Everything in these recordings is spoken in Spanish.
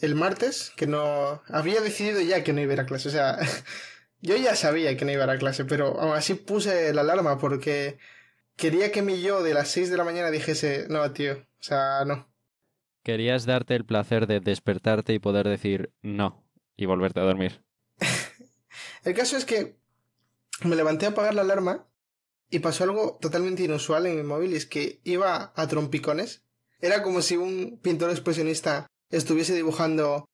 el martes que no... Había decidido ya que no iba a ir a clase, o sea, yo ya sabía que no iba a ir a clase, pero aún así puse la alarma porque quería que mi yo de las 6 de la mañana dijese, no, tío, o sea, no. Querías darte el placer de despertarte y poder decir no y volverte a dormir. el caso es que me levanté a apagar la alarma y pasó algo totalmente inusual en mi móvil, y es que iba a trompicones. Era como si un pintor expresionista estuviese dibujando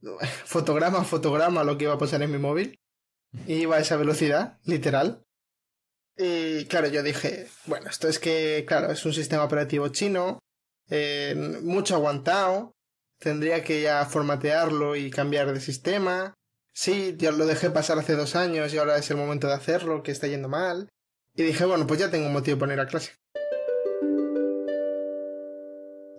fotograma a fotograma lo que iba a pasar en mi móvil. Y iba a esa velocidad, literal. Y claro, yo dije, bueno, esto es que, claro, es un sistema operativo chino, eh, mucho aguantado, tendría que ya formatearlo y cambiar de sistema. Sí, yo lo dejé pasar hace dos años y ahora es el momento de hacerlo, que está yendo mal. Y dije, bueno, pues ya tengo motivo para ir a clase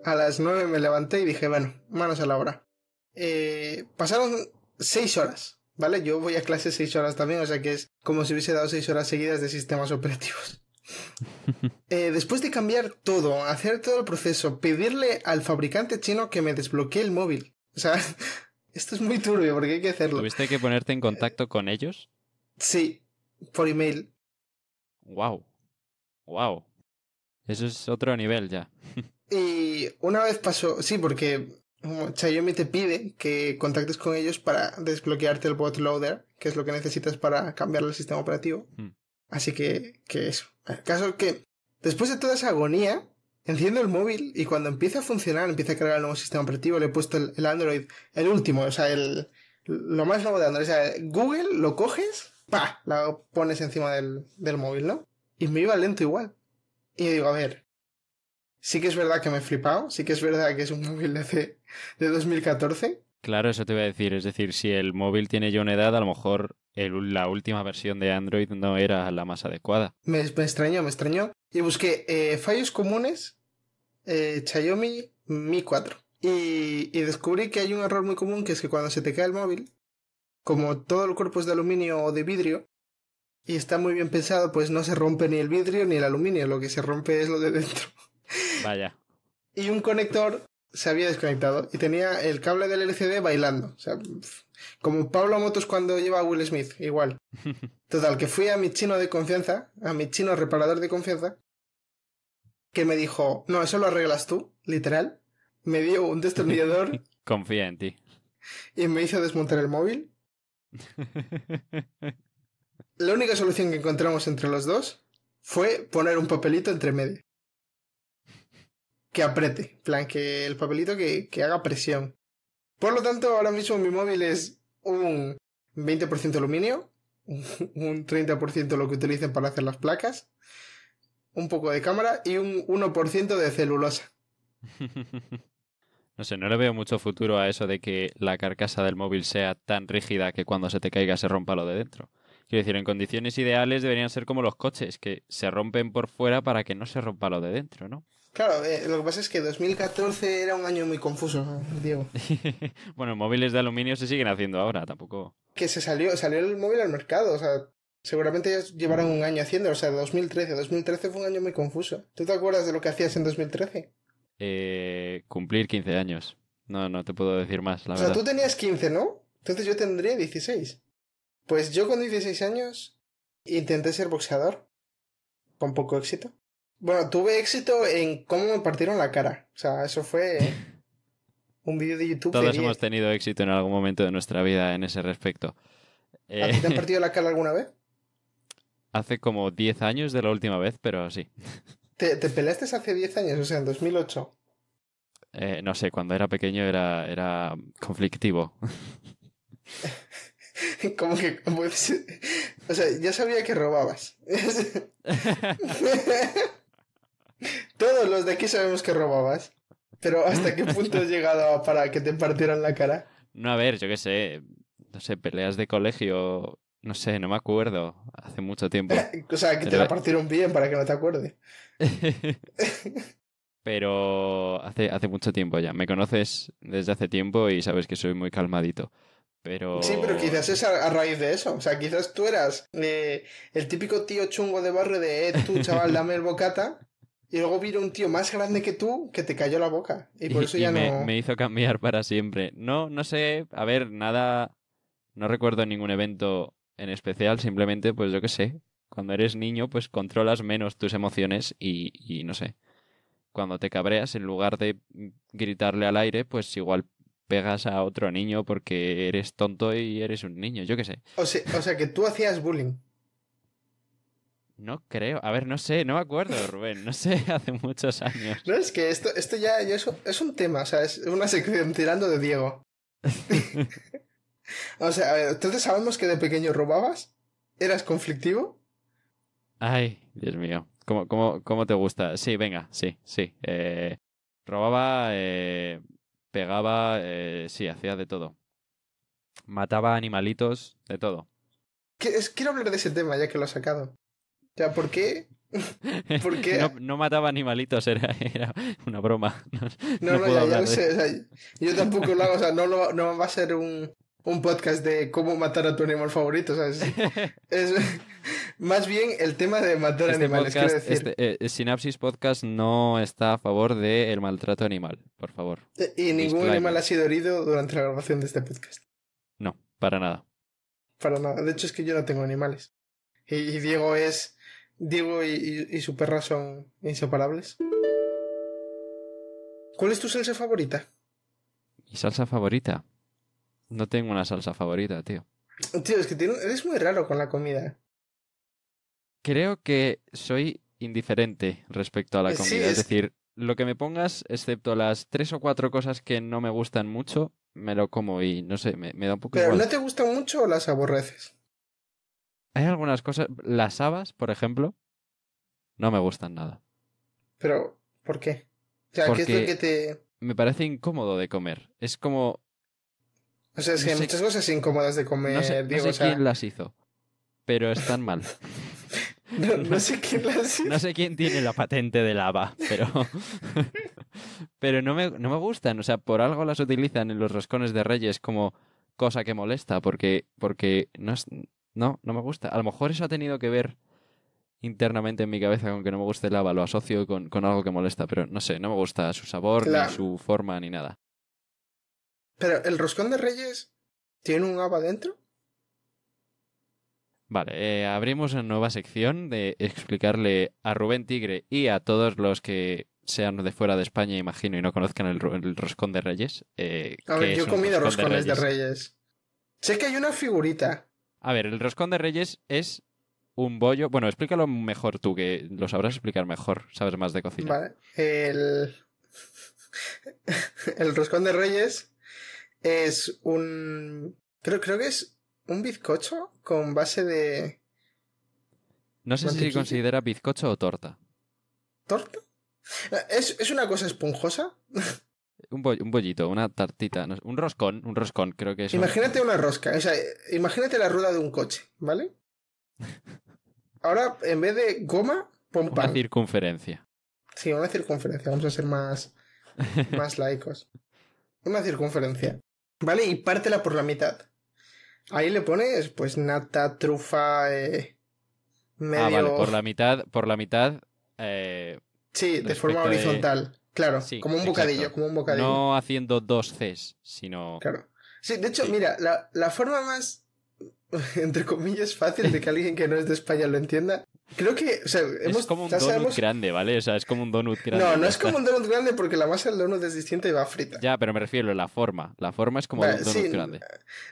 a las 9 me levanté y dije, bueno, manos a la obra. Eh, pasaron 6 horas, ¿vale? Yo voy a clase 6 horas también, o sea que es como si hubiese dado 6 horas seguidas de sistemas operativos. Eh, después de cambiar todo, hacer todo el proceso, pedirle al fabricante chino que me desbloquee el móvil. O sea, esto es muy turbio porque hay que hacerlo. ¿Tuviste que ponerte en eh, contacto con ellos? Sí, por email. Wow. Wow. Eso es otro nivel ya. Y una vez pasó, sí, porque mm, Xiaomi te pide que contactes con ellos para desbloquearte el bootloader, que es lo que necesitas para cambiar el sistema operativo. Hmm. Así que, que es caso que después de toda esa agonía, enciendo el móvil y cuando empieza a funcionar, empieza a cargar el nuevo sistema operativo, le he puesto el, Android, el último, o sea, el, lo más nuevo de Android. O sea, Google lo coges, pa, lo pones encima del, del móvil, ¿no? Y me iba lento igual. Y yo digo, a ver, sí que es verdad que me he flipado, sí que es verdad que es un móvil de, de 2014. Claro, eso te voy a decir. Es decir, si el móvil tiene ya una edad, a lo mejor la última versión de Android no era la más adecuada. Me, me extrañó, me extrañó. Y busqué eh, fallos comunes Chayomi, eh, Xiaomi Mi 4. Y, y, descubrí que hay un error muy común que es que cuando se te cae el móvil, como todo el cuerpo es de aluminio o de vidrio, y está muy bien pensado, pues no se rompe ni el vidrio ni el aluminio, lo que se rompe es lo de dentro. Vaya. Y un conector se había desconectado y tenía el cable del LCD bailando. O sea, como Pablo Motos cuando lleva a Will Smith, igual. Total, que fui a mi chino de confianza, a mi chino reparador de confianza, que me dijo, no, eso lo arreglas tú, literal. Me dio un destornillador. Confía en ti. Y me hizo desmontar el móvil. La única solución que encontramos entre los dos fue poner un papelito entre medio. Que apriete, plan, que el papelito que, que haga presión. Por lo tanto, ahora mismo mi móvil es un 20% aluminio, un 30% lo que utilicen para hacer las placas, un poco de cámara y un 1% de celulosa. No sé, no le veo mucho futuro a eso de que la carcasa del móvil sea tan rígida que cuando se te caiga se rompa lo de dentro. Quiero decir, en condiciones ideales deberían ser como los coches, que se rompen por fuera para que no se rompa lo de dentro, ¿no? Claro, eh, lo que pasa es que 2014 era un año muy confuso, Diego. bueno, móviles de aluminio se siguen haciendo ahora, tampoco. Que se salió, salió el móvil al mercado, o sea, seguramente llevarán llevaron un año haciendo, o sea, 2013. 2013 fue un año muy confuso. ¿Tú te acuerdas de lo que hacías en 2013? Eh, cumplir 15 años. No, no te puedo decir más, la o verdad. sea, tú tenías 15, ¿no? Entonces yo tendría 16. Pues yo con 16 años intenté ser boxeador, con poco éxito. Bueno, tuve éxito en cómo me partieron la cara. O sea, eso fue un vídeo de YouTube. Todos hemos tenido éxito en algún momento de nuestra vida en ese respecto. te han eh, partido la cara alguna vez? Hace como 10 años de la última vez, pero sí. ¿Te, te peleaste hace 10 años? O sea, en 2008. Eh, no sé, cuando era pequeño era, era conflictivo. como que o sea ya sabía que robabas todos los de aquí sabemos que robabas pero hasta qué punto has llegado para que te partieran la cara no a ver yo qué sé no sé peleas de colegio no sé no me acuerdo hace mucho tiempo o sea que te la partieron bien para que no te acuerde. pero hace, hace mucho tiempo ya. Me conoces desde hace tiempo y sabes que soy muy calmadito. Sí, pero quizás es a, raíz de eso. O sea, quizás tú eras eh, el típico tío chungo de barrio de eh, tú, chaval, dame el bocata. Y luego vino un tío más grande que tú que te cayó la boca. Y por eso ya me, Me hizo cambiar para siempre. No, no sé. A ver, nada. No recuerdo ningún evento en especial. Simplemente, pues yo qué sé. Cuando eres niño, pues controlas menos tus emociones y, y no sé. Cuando te cabreas, en lugar de gritarle al aire, pues igual pegas a otro niño porque eres tonto y eres un niño, yo qué sé. O sea, o sea que tú hacías bullying. No creo. A ver, no sé, no me acuerdo, Rubén. No sé, hace muchos años. No, es que esto, esto ya, es, un tema, o sea, es una sección tirando de Diego. o sea, a ver, entonces sabemos que de pequeño robabas, eras conflictivo. Ay, Dios mío. ¿Cómo, cómo, te gusta? Sí, venga, sí, sí. Eh, robaba. Eh, pegaba, eh, sí, hacía de todo. Mataba animalitos, de todo. Quiero hablar de ese tema ya que lo ha sacado. O sea, ¿por qué? no, mataba animalitos, era, era una broma. No, no, no, ya, yo tampoco lo hago, o sea, no, no va a ser un, un podcast de cómo matar a tu animal favorito, ¿sabes? es, más bien el tema de matar este animales. Podcast, decir. Este, eh, Sinapsis Podcast no está a favor del el maltrato animal, por favor. Eh, y, ningún animal ha sido herido durante la grabación de este podcast. No, para nada. Para nada. De hecho, es que yo no tengo animales. Y, Diego es. Diego y, y su perra son inseparables. ¿Cuál es tu salsa favorita? Mi salsa favorita. No tengo una salsa favorita, tío. Tío, es que eres muy raro con la comida. Creo que soy indiferente respecto a la eh, comida. es... decir, lo que me pongas, excepto las tres o cuatro cosas que no me gustan mucho, me lo como y no sé, me, da un poco. ¿Pero no te gustan mucho o las aborreces? Hay algunas cosas. Las habas, por ejemplo, no me gustan nada. Pero, ¿por qué? te.? Me parece incómodo de comer. Es como o sea, es que hay muchas cosas incómodas de comer. No sé, quién las hizo, pero están mal. no, sé quién las hizo. No sé quién tiene la patente de lava, pero. pero no me, no me gustan. O sea, por algo las utilizan en los roscones de Reyes como cosa que molesta, porque, porque no, no, no me gusta. A lo mejor eso ha tenido que ver internamente en mi cabeza con que no me guste el lava, lo asocio con, algo que molesta, pero no sé, no me gusta su sabor, ni su forma, ni nada. Pero, ¿el roscón de reyes tiene un haba dentro? Vale, eh, abrimos una nueva sección de explicarle a Rubén Tigre y a todos los que sean de fuera de España, imagino, y no conozcan el, roscón de reyes. Eh, a ver, yo he comido roscones de reyes? de reyes. Sé que hay una figurita. A ver, el roscón de reyes es un bollo. Bueno, explícalo mejor tú, que lo sabrás explicar mejor, sabes más de cocina. Vale. El, el roscón de reyes es un... Creo, creo que es un bizcocho con base de... No sé si considera bizcocho o torta. ¿Torta? ¿Es, una cosa esponjosa? un, bollito, una tartita, un roscón, un roscón creo que es. Imagínate una rosca, o sea, imagínate la rueda de un coche, ¿vale? Ahora, en vez de goma, pompa Una circunferencia. Sí, una circunferencia, vamos a ser más, más laicos. Una circunferencia. ¿Vale? Y pártela por la mitad. Ahí le pones, pues, nata, trufa, eh, ah, medio... vale, por la mitad, por la mitad... Eh, sí, de forma horizontal, claro, como un bocadillo, como un bocadillo. No haciendo dos Cs, sino... Claro. Sí, de hecho, mira, la forma más entre comillas, fácil de que alguien que no es de España lo entienda. Creo que, o sea, es como un donut grande, ¿vale? O sea, es como un donut grande. No, no es como un donut grande porque la masa del donut es distinta y va frita. Ya, pero me refiero a la forma. La forma es como un donut grande.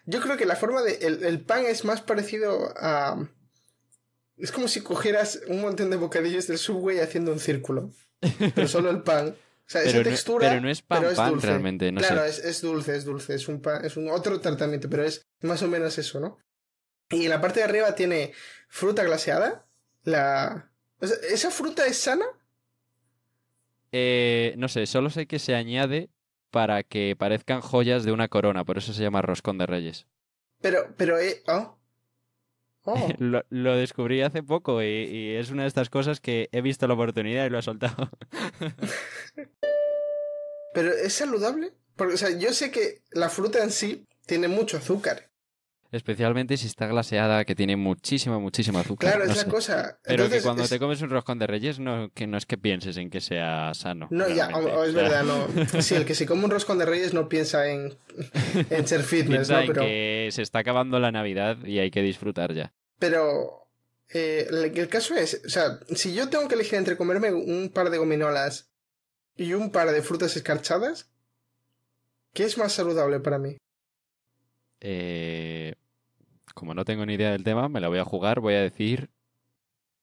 Yo creo que la forma de. El, pan es más parecido a. Es como si cogieras un montón de bocadillos del subway haciendo un círculo. Pero solo el pan. O sea, esa textura. pero no es pan, realmente. claro, Es, es dulce, es dulce. Es un, pan, es un otro tratamiento, pero es más o menos eso, ¿no? Y en la parte de arriba tiene fruta glaseada. La... ¿Esa fruta es sana? Eh, no sé, solo sé que se añade para que parezcan joyas de una corona, por eso se llama roscón de reyes. Pero, pero, eh, oh. Oh. lo, descubrí hace poco y, es una de estas cosas que he visto la oportunidad y lo he soltado. pero es saludable, porque o sea, yo sé que la fruta en sí tiene mucho azúcar Especialmente si está glaseada, que tiene muchísima, muchísima azúcar. Claro, es cosa. pero que cuando te comes un roscón de reyes, no, que no es que pienses en que sea sano. No, ya, es verdad, no. si el que se come un roscón de reyes no piensa en, en ser fitness, ¿no? que se está acabando la Navidad y hay que disfrutar ya. Pero eh, el caso es, o sea, si yo tengo que elegir entre comerme un par de gominolas y un par de frutas escarchadas, ¿qué es más saludable para mí? Eh, como no tengo ni idea del tema, me la voy a jugar, voy a decir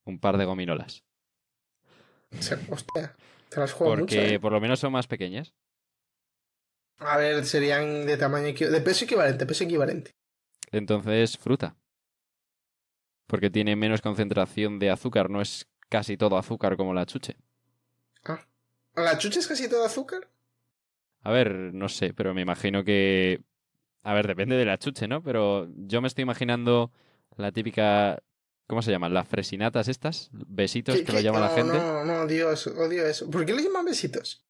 un par de gominolas. Hostia, te las juego Porque ¿eh? por lo menos son más pequeñas. A ver, serían de tamaño de peso equivalente, peso equivalente. Entonces, fruta. Porque tiene menos concentración de azúcar, no es casi todo azúcar como la chuche. Ah. ¿La chuche es casi todo azúcar? A ver, no sé, pero me imagino que a ver, depende de la chuche, ¿no? Pero yo me estoy imaginando la típica. ¿Cómo se llaman? ¿Las fresinatas estas? ¿Besitos que lo llama la gente? No, no, Dios, odio eso. ¿Por qué le llaman besitos?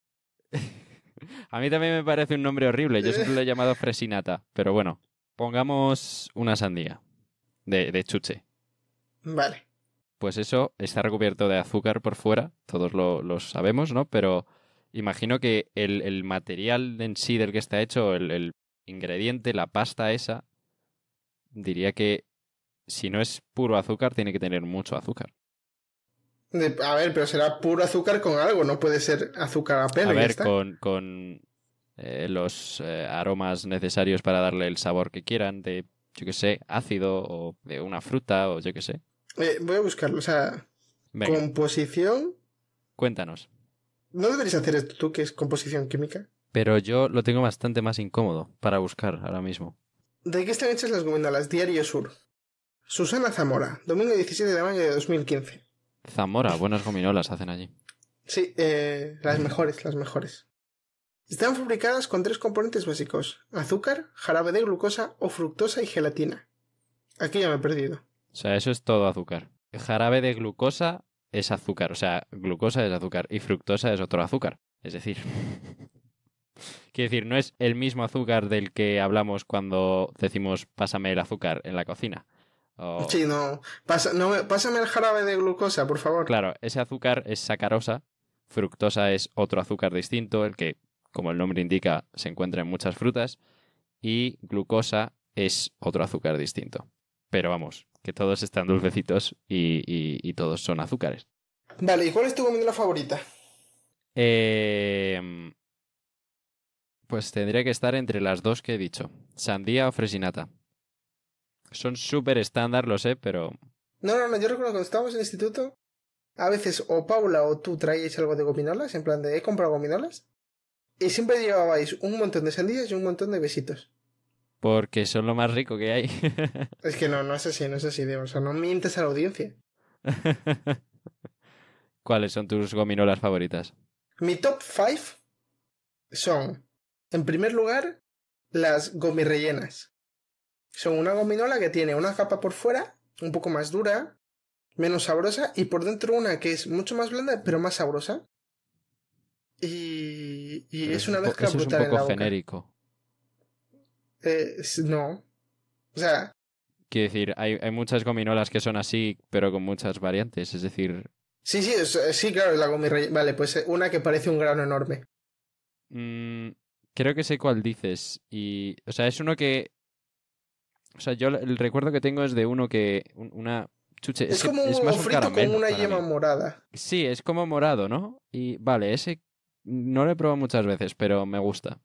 A mí también me parece un nombre horrible. Yo siempre lo he llamado fresinata. Pero bueno, pongamos una sandía de, chuche. Vale. Pues eso está recubierto de azúcar por fuera. Todos lo, sabemos, ¿no? Pero imagino que el, material en sí del que está hecho, el ingrediente, la pasta esa, diría que si no es puro azúcar, tiene que tener mucho azúcar. A ver, pero será puro azúcar con algo, no puede ser azúcar a pelo. A ver, con, eh, los eh, aromas necesarios para darle el sabor que quieran, de, yo que sé, ácido o de una fruta o yo que sé. Eh, voy a buscarlo, o sea, composición. Cuéntanos. ¿No deberías hacer esto tú, que es composición química? pero yo lo tengo bastante más incómodo para buscar ahora mismo. ¿De qué están hechas las gominolas? Diario Sur. Susana Zamora, domingo 17 de mayo de 2015. Zamora, buenas gominolas hacen allí. Sí, eh, las mejores, las mejores. Están fabricadas con tres componentes básicos: azúcar, jarabe de glucosa o fructosa y gelatina. Aquí ya me he perdido. O sea, eso es todo azúcar. Jarabe de glucosa es azúcar, o sea, glucosa es azúcar y fructosa es otro azúcar. Es decir, Quiero decir, no es el mismo azúcar del que hablamos cuando decimos pásame el azúcar en la cocina. Sí, no. Pásame el jarabe de glucosa, por favor. Claro, ese azúcar es sacarosa. Fructosa es otro azúcar distinto, el que, como el nombre indica, se encuentra en muchas frutas. Y glucosa es otro azúcar distinto. Pero vamos, que todos están dulcecitos y, todos son azúcares. Vale, ¿y cuál es tu comida favorita? Eh, pues tendría que estar entre las dos que he dicho, sandía o fresinata. Son súper estándar, lo sé, pero... No, no, no, yo recuerdo cuando estábamos en el instituto, a veces o Paula o tú traíais algo de gominolas, en plan de he comprado gominolas, y siempre llevabais un montón de sandías y un montón de besitos. Porque son lo más rico que hay. es que no, no es así, no es así, o sea, no mientes a la audiencia. ¿Cuáles son tus gominolas favoritas? Mi top 5 son en primer lugar, las gomirrellenas. Son una gominola que tiene una capa por fuera, un poco más dura, menos sabrosa, y por dentro una que es mucho más blanda, pero más sabrosa. Y, es una mezcla brutal. Es un poco genérico. no. O sea. Quiero decir, hay, muchas gominolas que son así, pero con muchas variantes. Es decir, Sí, sí, eh, sí, claro, la gomirrellena. Vale, pues eh, una que parece un grano enorme. Mmm. Creo que sé cuál dices. Y, o sea, es uno que. O sea, yo el recuerdo que tengo es de uno que. Una. Chuche, es, como frito un una yema morada. Sí, es como morado, ¿no? Y vale, ese no lo he probado muchas veces, pero me gusta.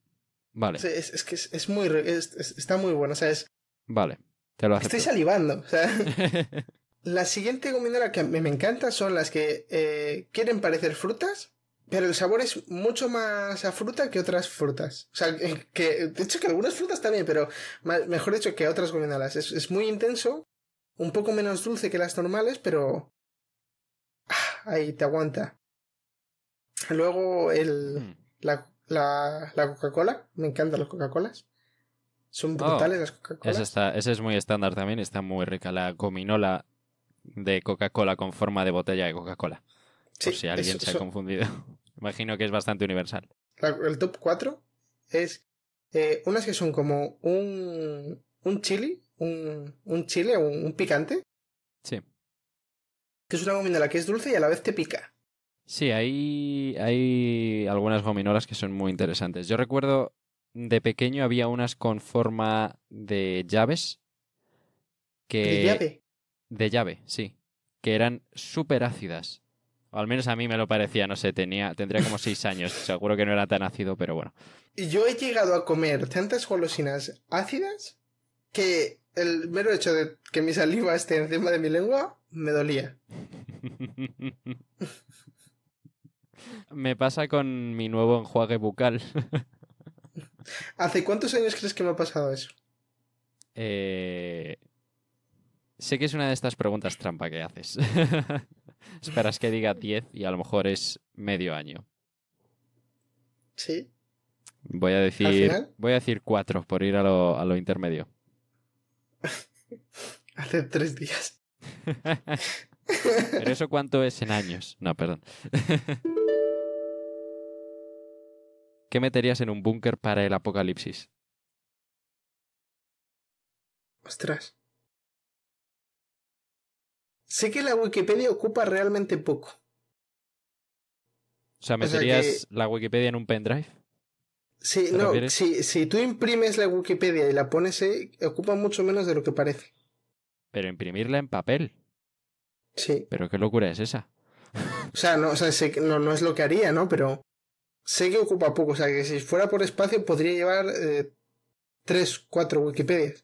Vale. es, que es, muy. está muy bueno, o sea, es. Vale, te lo acepto. Estoy salivando, o sea. la siguiente gominola que me, me encanta son las que eh, quieren parecer frutas, pero el sabor es mucho más a fruta que otras frutas. O sea, eh, que, de hecho que algunas frutas también, pero mejor dicho que otras gominolas. Es, es, muy intenso, un poco menos dulce que las normales, pero... Ah, ahí te aguanta. Luego el, hmm. la, la, Coca-Cola. Me encantan las Coca-Colas. Son oh, brutales las Coca-Colas. Esa, es muy estándar también, está muy rica. La gominola de Coca-Cola con forma de botella de Coca-Cola. por si alguien se ha confundido. Imagino que es bastante universal. el top 4 es eh, unas que son como un, un chili, un, un chile, un, un picante. Sí. Que es una gominola que es dulce y a la vez te pica. Sí, hay, hay algunas gominolas que son muy interesantes. Yo recuerdo de pequeño había unas con forma de llaves. Que... ¿De llave? De llave, sí. Que eran súper ácidas. Al menos a mí me lo parecía, no sé, tenía, tendría como seis años, seguro que no era tan ácido, pero bueno. Yo he llegado a comer tantas golosinas ácidas que el mero hecho de que mi saliva esté encima de mi lengua me dolía. me pasa con mi nuevo enjuague bucal. ¿Hace cuántos años crees que me ha pasado eso? Eh, Sé que es una de estas preguntas trampa que haces. Esperas que diga 10 y a lo mejor es medio año. Sí. Voy a decir, voy a decir 4 por ir a lo, a lo intermedio. Hace tres días. Pero eso cuánto es en años. No, perdón. ¿Qué meterías en un búnker para el apocalipsis? Ostras. Sé que la Wikipedia ocupa realmente poco. O sea, ¿meterías la Wikipedia en un pendrive? Sí, no, si, si, tú imprimes la Wikipedia y la pones eh, ocupa mucho menos de lo que parece. Pero imprimirla en papel. Sí. Pero qué locura es esa. O sea, no, sea, sé no, es lo que haría, ¿no? Pero sé que ocupa poco. O sea, que si fuera por espacio podría llevar eh, tres, cuatro Wikipedias.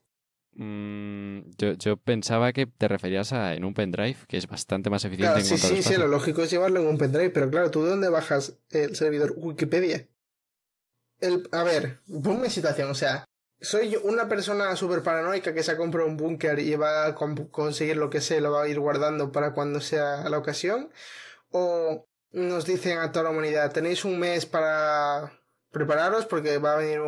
Mm, yo, pensaba que te referías a en un pendrive, que es bastante más eficiente. Claro, en sí, sí, sí, lo lógico es llevarlo en un pendrive, pero claro, ¿tú dónde bajas el servidor Wikipedia? El, a ver, ponme situación, o sea, soy una persona súper paranoica que se ha comprado un búnker y va a conseguir lo que sé, lo va a ir guardando para cuando sea la ocasión. O nos dicen a toda la humanidad, tenéis un mes para prepararos porque va a venir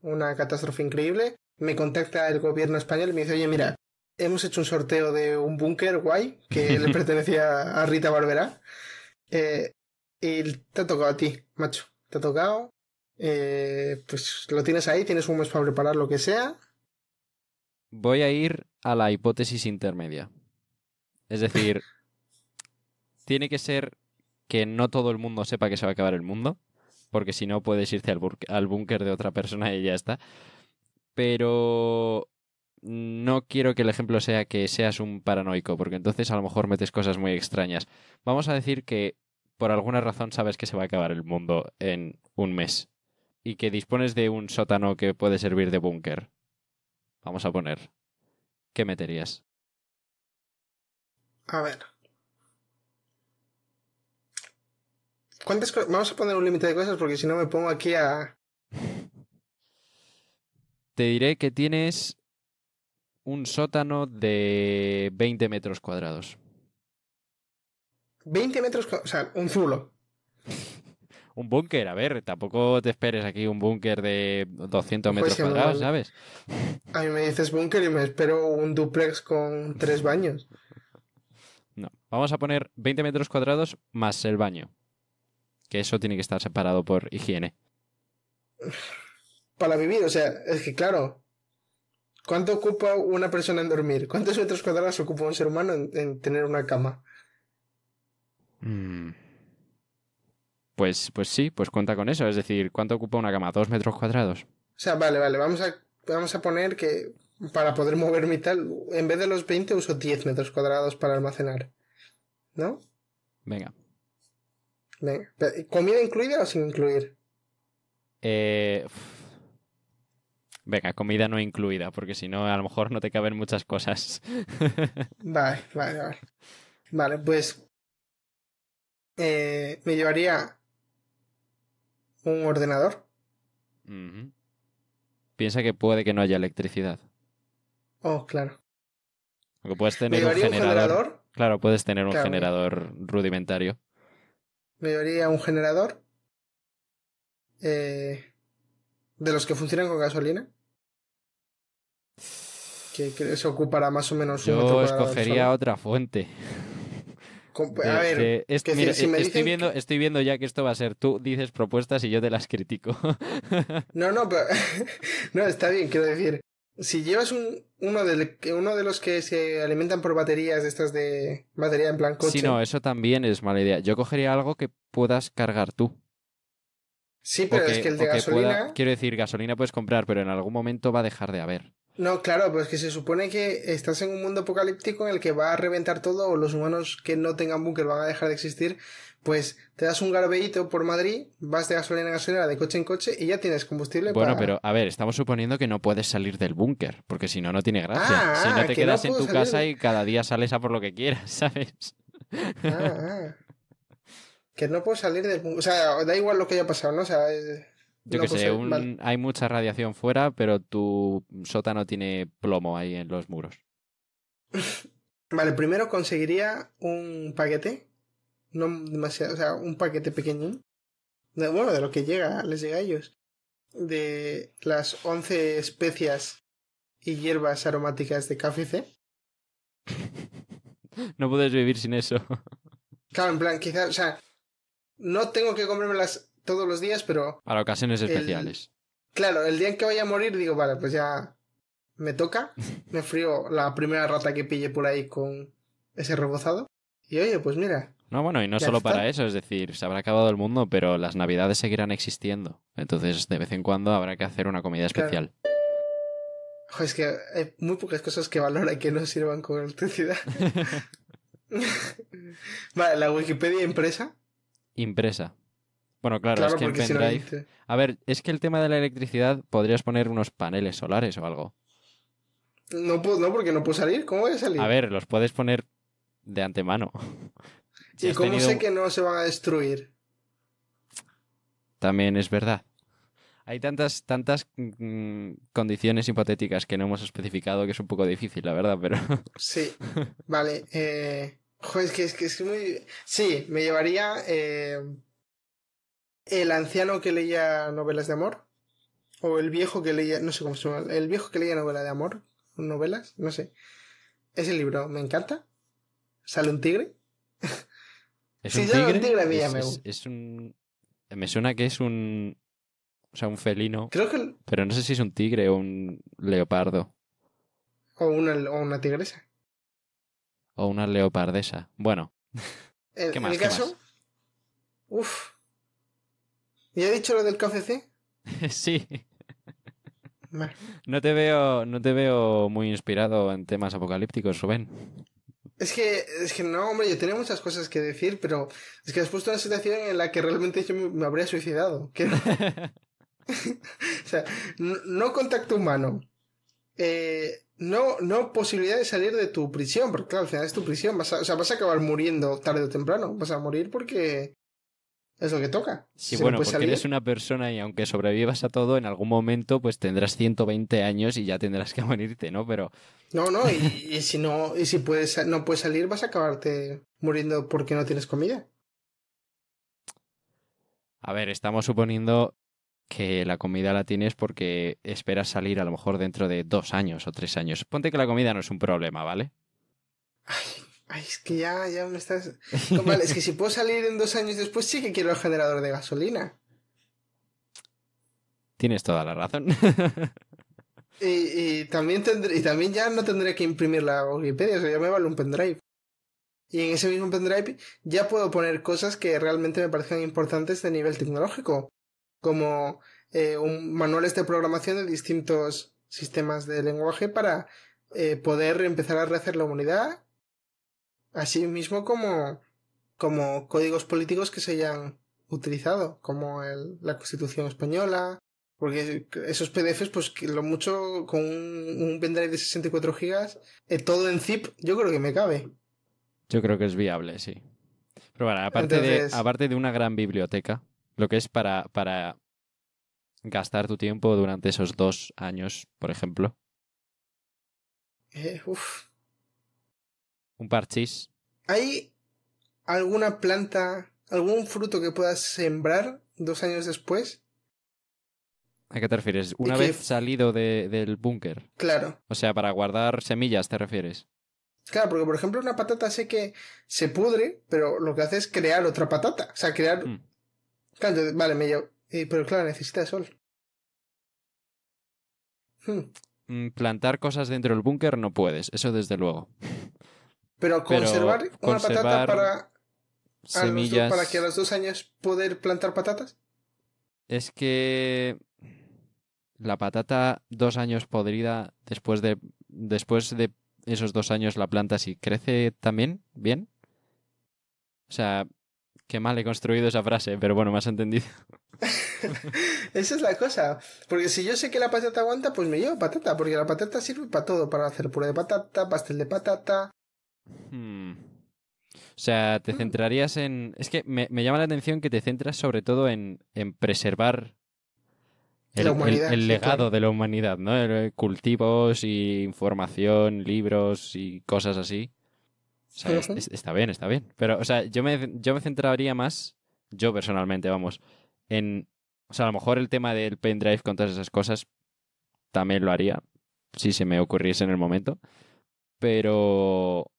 una catástrofe increíble me contacta el gobierno español y me dice, oye, mira, hemos hecho un sorteo de un búnker guay que le pertenecía a Rita Barberá. Eh, y te ha tocado a ti, macho. Te ha tocado. Eh, pues lo tienes ahí, tienes un mes para preparar lo que sea. Voy a ir a la hipótesis intermedia. Es decir, tiene que ser que no todo el mundo sepa que se va a acabar el mundo, porque si no puedes irte al búnker de otra persona y ya está pero no quiero que el ejemplo sea que seas un paranoico, porque entonces a lo mejor metes cosas muy extrañas. Vamos a decir que por alguna razón sabes que se va a acabar el mundo en un mes y que dispones de un sótano que puede servir de búnker. Vamos a poner. ¿Qué meterías? A ver. ¿Cuántas Vamos a poner un límite de cosas porque si no me pongo aquí a, Te diré que tienes un sótano de 20 metros cuadrados. 20 metros, cuadrados? o sea, un zulo. un búnker, a ver, tampoco te esperes aquí un búnker de 200 pues metros cuadrados, ¿sabes? A mí me dices búnker y me espero un duplex con tres baños. No, vamos a poner 20 metros cuadrados más el baño. Que eso tiene que estar separado por higiene. para vivir. O sea, es que claro, ¿cuánto ocupa una persona en dormir? ¿Cuántos metros cuadrados ocupa un ser humano en, tener una cama? Mm. Pues, pues sí, pues cuenta con eso. Es decir, ¿cuánto ocupa una cama? ¿Dos metros cuadrados? O sea, vale, vale, vamos a, vamos a poner que para poder moverme y tal, en vez de los 20 uso 10 metros cuadrados para almacenar. ¿No? Venga. Venga. ¿Comida incluida o sin incluir? Eh, Venga, comida no incluida, porque si no, a lo mejor no te caben muchas cosas. vale, vale, vale. Vale, pues eh, me llevaría un ordenador. Piensa que puede que no haya electricidad. Oh, claro. Aunque puedes tener un generador, Claro, puedes tener un generador rudimentario. Me llevaría un generador. Eh, de los que funcionan con gasolina que se ocupará más o menos Yo escogería otra fuente. A ver, estoy, viendo, estoy viendo ya que esto va a ser tú dices propuestas y yo te las critico. no, no, pero, no, está bien, quiero decir. Si llevas uno, de, los que se alimentan por baterías, estas de batería en plan coche. Sí, no, eso también es mala idea. Yo cogería algo que puedas cargar tú. Sí, pero es que el de gasolina. quiero decir, gasolina puedes comprar, pero en algún momento va a dejar de haber. No, claro, pues que se supone que estás en un mundo apocalíptico en el que va a reventar todo o los humanos que no tengan búnker van a dejar de existir, pues te das un garbeíto por Madrid, vas de gasolina en gasolina, de coche en coche y ya tienes combustible bueno, pero a ver, estamos suponiendo que no puedes salir del búnker, porque si no, no tiene gracia. Ah, si no te quedas en tu casa y cada día sales a por lo que quieras, ¿sabes? Ah, ah. Que no puedo salir del búnker. O sea, da igual lo que haya pasado, ¿no? O sea, eh, yo que pues, sé, eh, hay mucha radiación fuera, pero tu sótano tiene plomo ahí en los muros. Vale, primero conseguiría un paquete. No demasiado, o sea, un paquete pequeño. bueno, de lo que llega, les llega a ellos. De las 11 especias y hierbas aromáticas de café no puedes vivir sin eso. Claro, en plan, quizás, o sea, no tengo que comprarme las todos los días, pero... Para ocasiones especiales. claro, el día en que vaya a morir digo, vale, pues ya me toca, me frío la primera rata que pille por ahí con ese rebozado. Y oye, pues mira. No, bueno, y no solo para eso, es decir, se habrá acabado el mundo, pero las navidades seguirán existiendo. Entonces, de vez en cuando habrá que hacer una comida especial. es que hay muy pocas cosas que valora y que no sirvan con electricidad. vale, la Wikipedia impresa. Impresa. Bueno, claro, es que a ver, es que el tema de la electricidad podrías poner unos paneles solares o algo. No, puedo, no porque no puedo salir. ¿Cómo voy a salir? A ver, los puedes poner de antemano. ¿Y cómo sé que no se van a destruir? También es verdad. Hay tantas, tantas mm, condiciones hipotéticas que no hemos especificado que es un poco difícil, la verdad, pero. sí, vale. Eh, joder, es que es, que es muy. Sí, me llevaría. Eh, el anciano que leía novelas de amor. O el viejo que leía, no sé cómo se llama, el viejo que leía novelas de amor, novelas, no sé. es el libro me encanta. Sale un tigre. ¿Es un un tigre, me... suena que es un... O sea, un felino. Creo Pero no sé si es un tigre o un leopardo. O una, o una tigresa. O una leopardesa. Bueno. ¿Qué más? caso... Uf, ¿Ya he dicho lo del KFC? sí. No te veo, no te veo muy inspirado en temas apocalípticos, Rubén. Es que, es que no, hombre, yo tenía muchas cosas que decir, pero es que has puesto una situación en la que realmente yo me, habría suicidado. Que no. o sea, no, contacto humano. Eh, no, no posibilidad de salir de tu prisión, porque claro, al final es tu prisión. o sea, vas a acabar muriendo tarde o temprano. Vas a morir porque es lo que toca. Sí, si bueno, porque eres una persona y aunque sobrevivas a todo, en algún momento pues tendrás 120 años y ya tendrás que morirte, ¿no? Pero... No, no, y, si no, y si puedes, no puedes salir, vas a acabarte muriendo porque no tienes comida. A ver, estamos suponiendo que la comida la tienes porque esperas salir a lo mejor dentro de dos años o tres años. Ponte que la comida no es un problema, ¿vale? Ay, es que ya, ya me estás. vale, es que si puedo salir en dos años después, sí que quiero el generador de gasolina. Tienes toda la razón. y, también tendré, y también ya no tendré que imprimir la Wikipedia, o sea, ya me vale un pendrive. Y en ese mismo pendrive ya puedo poner cosas que realmente me parezcan importantes de nivel tecnológico, como eh, manuales de programación de distintos sistemas de lenguaje para eh, poder empezar a rehacer la humanidad así mismo como, como códigos políticos que se hayan utilizado, como la Constitución Española, porque esos PDFs, pues lo mucho con un, un pendrive de 64 gigas, eh, todo en zip, yo creo que me cabe. Yo creo que es viable, sí. Pero bueno, aparte, de, aparte de una gran biblioteca, lo que es para, para gastar tu tiempo durante esos dos años, por ejemplo. Eh, uf. Un parchís. ¿Hay alguna planta, algún fruto que puedas sembrar dos años después? ¿A qué te refieres? Una vez salido del búnker. Claro. O sea, para guardar semillas, ¿te refieres? Claro, porque por ejemplo una patata sé que se pudre, pero lo que hace es crear otra patata. O sea, crear... Mm. vale, me llevo... Eh, pero claro, necesita sol. Hmm. Mm, plantar cosas dentro del búnker no puedes, eso desde luego. Pero conservar una patata para semillas para que a los dos años poder plantar patatas. Es que la patata dos años podrida después de después de esos dos años la planta si crece también bien. O sea, qué mal he construido esa frase, pero bueno, me has entendido. esa es la cosa. Porque si yo sé que la patata aguanta, pues me llevo patata, porque la patata sirve para todo, para hacer puré de patata, pastel de patata, Hmm. O sea, te mm. centrarías en... Es que me, llama la atención que te centras sobre todo en, en preservar el, legado de la humanidad, ¿no? Eh, cultivos y información, libros y cosas así. está bien, está bien. Pero, o sea, yo me, yo me centraría más, yo personalmente, vamos, en... O sea, a lo mejor el tema del pendrive con todas esas cosas también lo haría, si se me ocurriese en el momento. Pero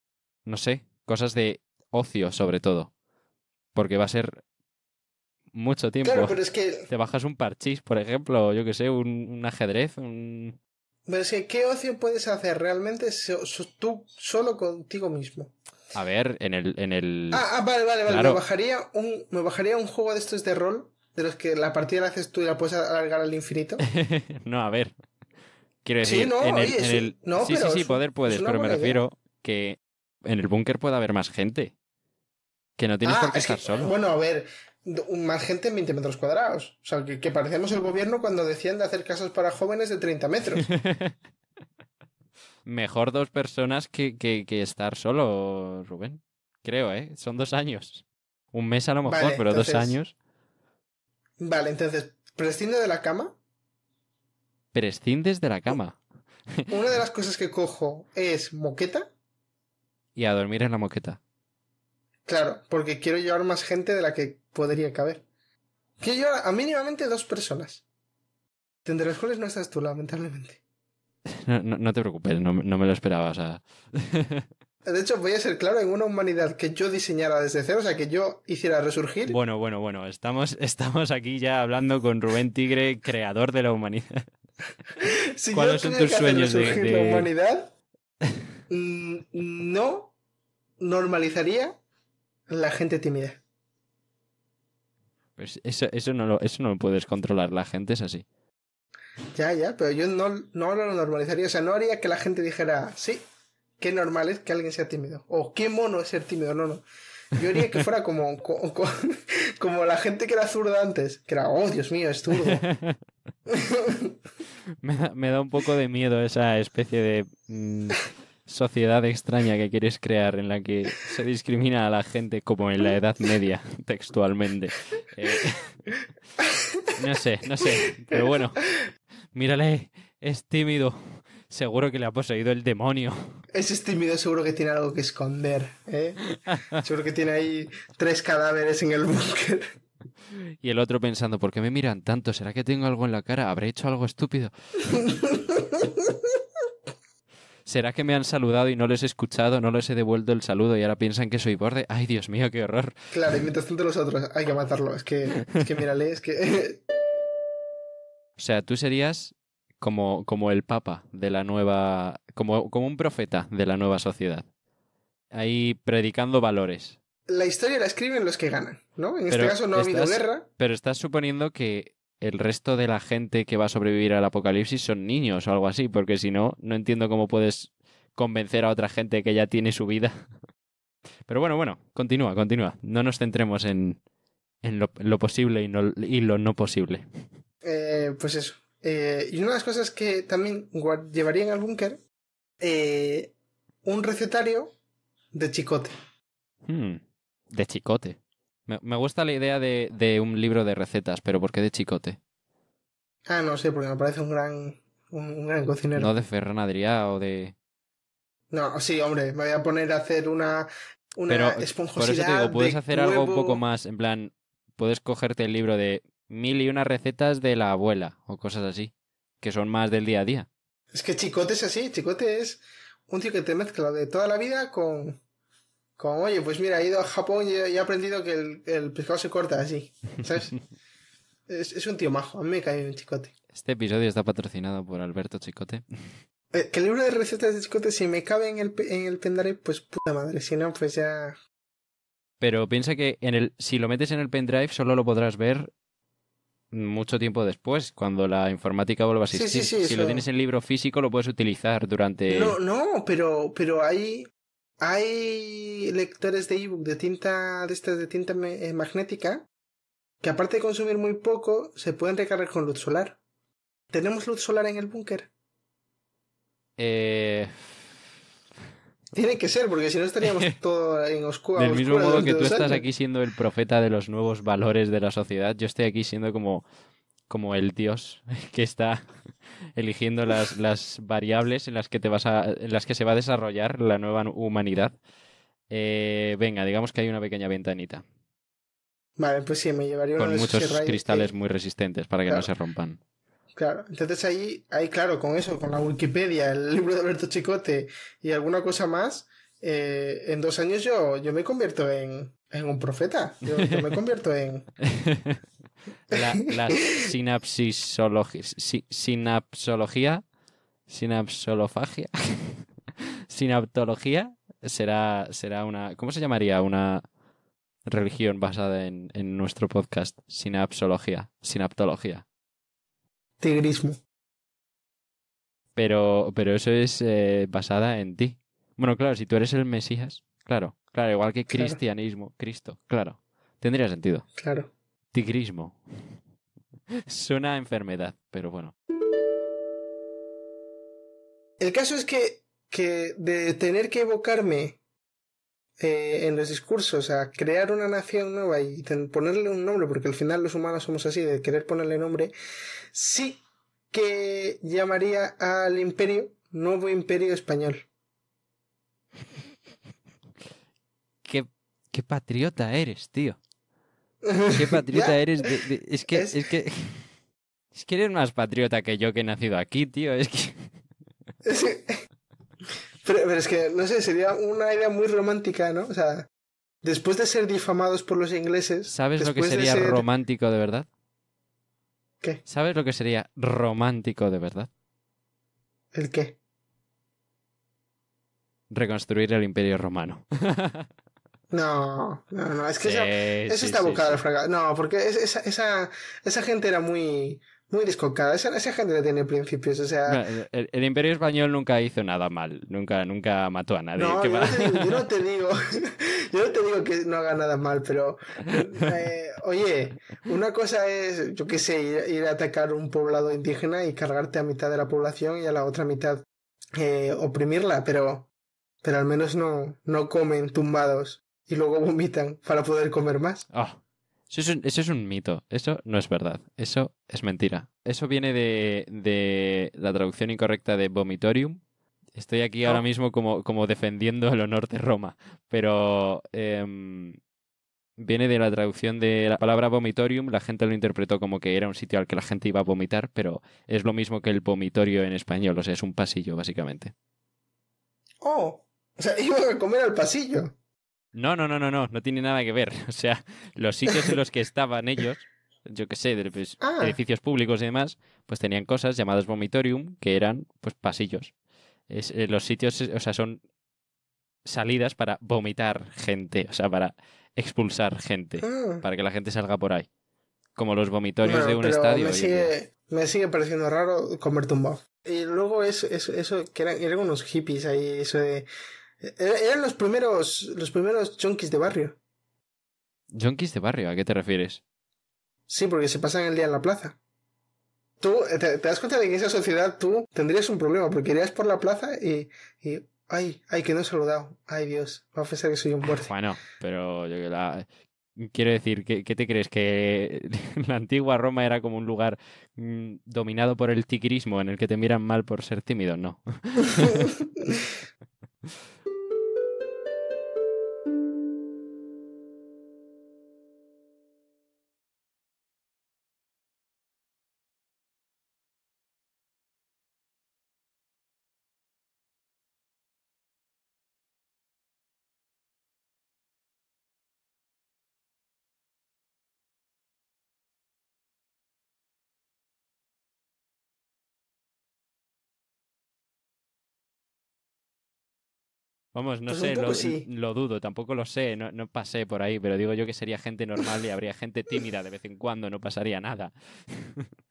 no sé, cosas de ocio sobre todo. Porque va a ser mucho tiempo. Claro, pero es que... Te bajas un parchís, por ejemplo, yo que sé, un, ajedrez, un... Pero es que, ¿qué ocio puedes hacer realmente tú solo contigo mismo? A ver, en el... En el... Ah, ah vale, vale, vale. Me, bajaría un, me bajaría un juego de estos de rol, de los que la partida la haces tú y la puedes alargar al infinito. no, a ver. Quiero decir, sí, en el, Sí, sí, sí, poder puedes, pero me refiero que en el búnker puede haber más gente. Que no tienes ah, por qué estar solo. Bueno, a ver, más gente en 20 metros cuadrados. O sea, que, parecemos el gobierno cuando decían de hacer casas para jóvenes de 30 metros. Mejor dos personas que, estar solo, Rubén. Creo, ¿eh? Son dos años. Un mes a lo mejor, pero dos años. Vale, entonces, prescindes de la cama? Prescindes de la cama. Una de las cosas que cojo es moqueta y a dormir en la moqueta. Claro, porque quiero llevar más gente de la que podría caber. Quiero llevar a mínimamente dos personas. Entre las cuales no estás tú, lamentablemente. No, te preocupes, no, me lo esperabas. de hecho, voy a ser claro, en una humanidad que yo diseñara desde cero, o sea, que yo hiciera resurgir. Bueno, bueno, bueno, estamos, estamos aquí ya hablando con Rubén Tigre, creador de la humanidad. ¿Cuáles son tus sueños la humanidad? Mm, no, normalizaría la gente tímida. Pues eso, eso, no lo, eso no lo puedes controlar, la gente es así. Ya, ya, pero yo no, no lo normalizaría, o sea, no haría que la gente dijera, sí, qué normal es que alguien sea tímido, o qué mono es ser tímido, no, no. Yo haría que fuera como, como, la gente que era zurda antes, que era, oh, Dios mío, es zurdo. me, me da un poco de miedo esa especie de... Mm, sociedad extraña que quieres crear en la que se discrimina a la gente como en la Edad Media, textualmente. Eh, no sé, no sé, pero bueno, mírale, es tímido. Seguro que le ha poseído el demonio. Ese es tímido, seguro que tiene algo que esconder. ¿eh? seguro que tiene ahí tres cadáveres en el búnker. Y el otro pensando, ¿por qué me miran tanto? ¿Será que tengo algo en la cara? ¿Habré hecho algo estúpido? ¿Será que me han saludado y no les he escuchado, no les he devuelto el saludo y ahora piensan que soy borde? Ay, Dios mío, qué horror. Claro, y mientras tanto los otros, hay que matarlo. Es que, es que es que... o sea, tú serías como, como el papa de la nueva... Como, como un profeta de la nueva sociedad. Ahí predicando valores. La historia la escriben los que ganan, ¿no? En este caso no ha habido guerra. Pero estás suponiendo que el resto de la gente que va a sobrevivir al apocalipsis son niños o algo así, porque si no, no entiendo cómo puedes convencer a otra gente que ya tiene su vida. Pero bueno, bueno, continúa, continúa. No nos centremos en, en, lo, posible y, lo no posible. Eh, pues eso. Eh, y una de las cosas que también llevaría en el búnker, eh, un recetario de chicote. Hmm, de chicote. Me, me gusta la idea de, un libro de recetas, pero ¿por qué de chicote? Ah, no sé, porque me parece un gran, un, gran cocinero. No de Ferran o de... No, sí, hombre, me voy a poner a hacer una, eh, esponjosidad Por puedes hacer algo un poco más, en plan, puedes cogerte el libro de mil y unas recetas de la abuela o cosas así, que son más del día a día. Es que Chicote es así, Chicote es un tío que te mezcla de toda la vida con, como, oye, pues mira, he ido a Japón y he aprendido que el, el pescado se corta así. ¿Sabes? es, un tío majo, a mí me cae un chicote. Este episodio está patrocinado por Alberto Chicote. Eh, que el libro de recetas de chicote, si me cabe en el, en pendrive, pues puta madre, si no, pues ya. Pero piensa que en el, si lo metes en el pendrive, solo lo podrás ver mucho tiempo después, cuando la informática vuelva a existir. Sí, sí, sí, si lo tienes en libro físico, lo puedes utilizar durante. No, no, pero, pero hay. Hay lectores de ebook de tinta, de de tinta eh, magnética, que aparte de consumir muy poco, se pueden recargar con luz solar. ¿Tenemos luz solar en el búnker? Eh... Tiene que ser, porque si no estaríamos todo en oscuro. Del mismo modo que tú estás aquí siendo el profeta de los nuevos valores de la sociedad, yo estoy aquí siendo como, como el dios que está eligiendo las, las variables en las, que te vas a, en las que se va a desarrollar la nueva humanidad. Eh, venga, digamos que hay una pequeña ventanita. Vale, pues sí, me llevaría Con muchos cristales eh, muy resistentes para que no se rompan. Claro, entonces ahí, claro, con eso, con la Wikipedia, el libro de Alberto Chicote y alguna cosa más, eh, en dos años yo, yo me convierto en, en un profeta. yo me convierto en. La, la sinapsisología. sinapsología. Sinapsolofagia. Sinaptología será, será una. ¿Cómo se llamaría una religión basada en, en nuestro podcast? Sinapsología. Sinaptología. Tigrismo. Pero, pero eso es eh, basada en ti. Bueno, claro, si tú eres el Mesías, claro, claro, igual que cristianismo, Cristo, claro. Tendría sentido. Claro. Tigrismo. Suena a enfermedad, pero bueno. El caso es que, de tener que evocarme eh, en los discursos a crear una nación nueva y ponerle un nombre, porque al final los humanos somos así, de querer ponerle nombre, sí que llamaría al imperio Nuevo Imperio Español. qué, qué patriota eres, tío. Qué patriota eres. es que es... que eres más patriota que yo que he nacido aquí, tío. Es que. Pero, es que, no sé, sería una idea muy romántica, ¿no? O sea, después de ser difamados por los ingleses. ¿Sabes lo que sería romántico de verdad? ¿Qué? ¿Sabes lo que sería romántico de verdad? ¿El qué? Reconstruir el imperio romano. No, no, no, es que eso, está abocado al No, porque esa, esa, esa gente era muy, muy Esa, esa gente no tiene principios, o sea... el, Imperio Español nunca hizo nada mal, nunca, nunca mató a nadie. No, yo, no te digo, yo, te digo, que no haga nada mal, pero... Eh, oye, una cosa es, yo qué sé, ir, a atacar un poblado indígena y cargarte a mitad de la población y a la otra mitad eh, oprimirla, pero... Pero al menos no, no comen tumbados y luego vomitan para poder comer más. Ah, eso, es un, eso, es un, mito, eso no es verdad, eso es mentira. Eso viene de, de la traducción incorrecta de vomitorium. Estoy aquí ahora mismo como, como, defendiendo el honor de Roma, pero em, viene de la traducción de la palabra vomitorium. La gente lo interpretó como que era un sitio al que la gente iba a vomitar, pero es lo mismo que el vomitorio en español, o sea, es un pasillo básicamente. Oh, o sea, iba a comer al pasillo. No, no, no, no, no, no tiene nada que ver. O sea, los sitios en los que estaban ellos, yo qué sé, pues, ah. edificios públicos y demás, pues tenían cosas llamadas vomitorium, que eran pues pasillos. Es, eh, los sitios, o sea, son salidas para vomitar gente, o sea, para expulsar gente, ah. para que la gente salga por ahí. Como los vomitorios de un estadio. Me sigue, me sigue, pareciendo raro comer un Y luego eso, eso, eso que eran, eran unos hippies ahí, eso de eh, eran los primeros, los primeros junkies de barrio. ¿Junkies de barrio? ¿A qué te refieres? Sí, porque se pasan el día en la plaza. Tú, eh, te, das cuenta de que en esa sociedad tú tendrías un problema, porque irías por la plaza y, y ay, ay, que no he saludado. Ay, Dios, va a pensar que soy un muerto. Bueno, pero yo Quiero decir, ¿qué, te crees? ¿Que la antigua Roma era como un lugar mm, dominado por el tiquirismo en el que te miran mal por ser tímido? No. Vamos, no pues sé, lo, dudo, tampoco lo sé, no, pasé por ahí, pero digo yo que sería gente normal y habría gente tímida de vez en cuando, no pasaría nada.